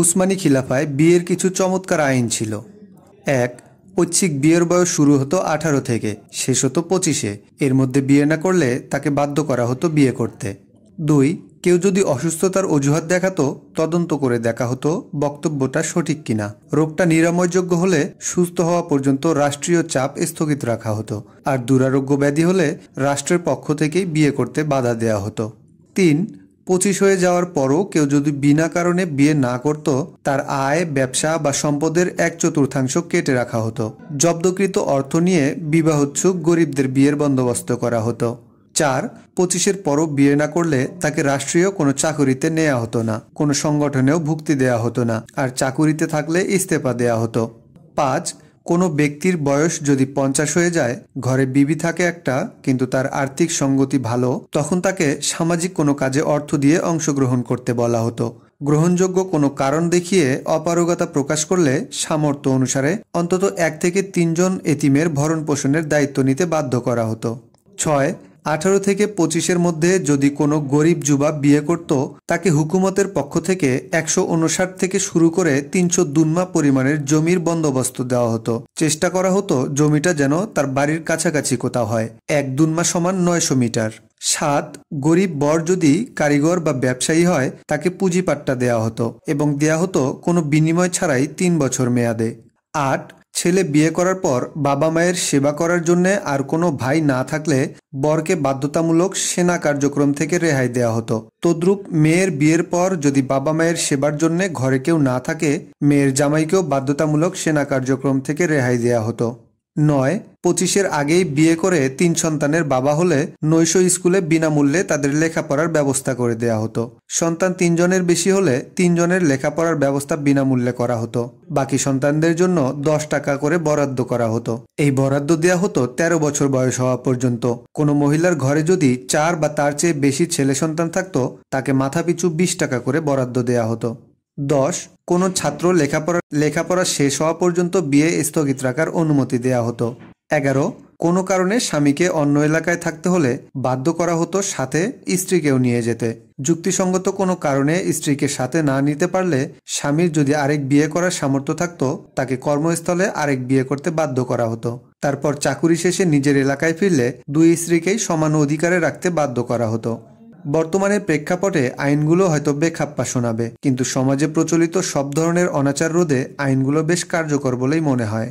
উসমানী খিলাফায় বিয়ের কিছু চমৎকার আইন ছিল এক ঐচ্ছিক বিয়ের বয়স শুরু হতো আঠারো থেকে শেষ হতো পঁচিশে এর মধ্যে বিয়ে না করলে তাকে বাধ্য করা হতো বিয়ে করতে দুই কেউ যদি অসুস্থতার অজুহাত দেখাতো তদন্ত করে দেখা হতো বক্তব্যটা সঠিক কিনা রোগটা নিরাময়যোগ্য হলে সুস্থ হওয়া পর্যন্ত রাষ্ট্রীয় চাপ স্থগিত রাখা হতো আর দুরারোগ্য ব্যাধি হলে রাষ্ট্রের পক্ষ থেকেই বিয়ে করতে বাধা দেওয়া হতো তিন পঁচিশ হয়ে যাওয়ার পরও কেউ যদি বিনা কারণে বিয়ে না করত তার আয় ব্যবসা বা সম্পদের এক চতুর্থাংশ কেটে রাখা হতো জব্দকৃত অর্থ নিয়ে উৎসুক গরিবদের বিয়ের বন্দোবস্ত করা হতো চার পঁচিশের পরও বিয়ে না করলে তাকে রাষ্ট্রীয় কোনো চাকুরিতে নেওয়া হতো না কোনো সংগঠনেও ভুক্তি দেয়া হতো না আর চাকুরিতে থাকলে ইস্তেফা দেয়া হতো পাঁচ কোনো ব্যক্তির বয়স যদি পঞ্চাশ হয়ে যায় ঘরে বিবি থাকে একটা কিন্তু তার আর্থিক সঙ্গতি ভালো তখন তাকে সামাজিক কোনো কাজে অর্থ দিয়ে অংশগ্রহণ করতে বলা হতো গ্রহণযোগ্য কোনো কারণ দেখিয়ে অপারগতা প্রকাশ করলে সামর্থ্য অনুসারে অন্তত এক থেকে তিনজন এতিমের ভরণ পোষণের দায়িত্ব নিতে বাধ্য করা হতো ছয় আঠারো থেকে পঁচিশের মধ্যে যদি কোনো গরিব যুবা বিয়ে করত তাকে হুকুমতের পক্ষ থেকে একশো উনষাট থেকে শুরু করে তিনশো দুনমা পরিমাণের জমির বন্দোবস্ত দেওয়া হতো চেষ্টা করা হতো জমিটা যেন তার বাড়ির কাছাকাছি কোথাও হয় এক দুনমা সমান নয়শো মিটার সাত গরিব বর যদি কারিগর বা ব্যবসায়ী হয় তাকে পুঁজিপাট্টা দেয়া হতো এবং দেয়া হতো কোনো বিনিময় ছাড়াই তিন বছর মেয়াদে আট ছেলে বিয়ে করার পর বাবা মায়ের সেবা করার জন্য আর কোনো ভাই না থাকলে বরকে বাধ্যতামূলক সেনা কার্যক্রম থেকে রেহাই দেওয়া হতো তদ্রুপ মেয়ের বিয়ের পর যদি বাবা মায়ের সেবার জন্য ঘরে কেউ না থাকে মেয়ের জামাইকেও বাধ্যতামূলক সেনা কার্যক্রম থেকে রেহাই দেওয়া হতো নয় পঁচিশের আগেই বিয়ে করে তিন সন্তানের বাবা হলে নৈশ স্কুলে বিনামূল্যে তাদের লেখাপড়ার ব্যবস্থা করে দেয়া হতো সন্তান তিনজনের বেশি হলে তিনজনের লেখাপড়ার ব্যবস্থা বিনামূল্যে করা হতো বাকি সন্তানদের জন্য দশ টাকা করে বরাদ্দ করা হতো এই বরাদ্দ দেয়া হতো ১৩ বছর বয়স হওয়া পর্যন্ত কোনো মহিলার ঘরে যদি চার বা তার চেয়ে বেশি ছেলে সন্তান থাকতো তাকে মাথাপিছু বিশ টাকা করে বরাদ্দ দেয়া হতো দশ কোনো ছাত্র লেখাপড়া লেখাপড়া শেষ হওয়া পর্যন্ত বিয়ে স্থগিত রাখার অনুমতি দেয়া হতো এগারো কোনো কারণে স্বামীকে অন্য এলাকায় থাকতে হলে বাধ্য করা হতো সাথে স্ত্রীকেও নিয়ে যেতে যুক্তিসঙ্গত কোনো কারণে স্ত্রীকে সাথে না নিতে পারলে স্বামীর যদি আরেক বিয়ে করার সামর্থ্য থাকতো তাকে কর্মস্থলে আরেক বিয়ে করতে বাধ্য করা হতো তারপর চাকুরি শেষে নিজের এলাকায় ফিরলে দুই স্ত্রীকেই সমান অধিকারে রাখতে বাধ্য করা হতো বর্তমানে প্রেক্ষাপটে আইনগুলো হয়তো বেখাপ্পা শোনাবে কিন্তু সমাজে প্রচলিত সব ধরনের অনাচার রোধে আইনগুলো বেশ কার্যকর বলেই মনে হয়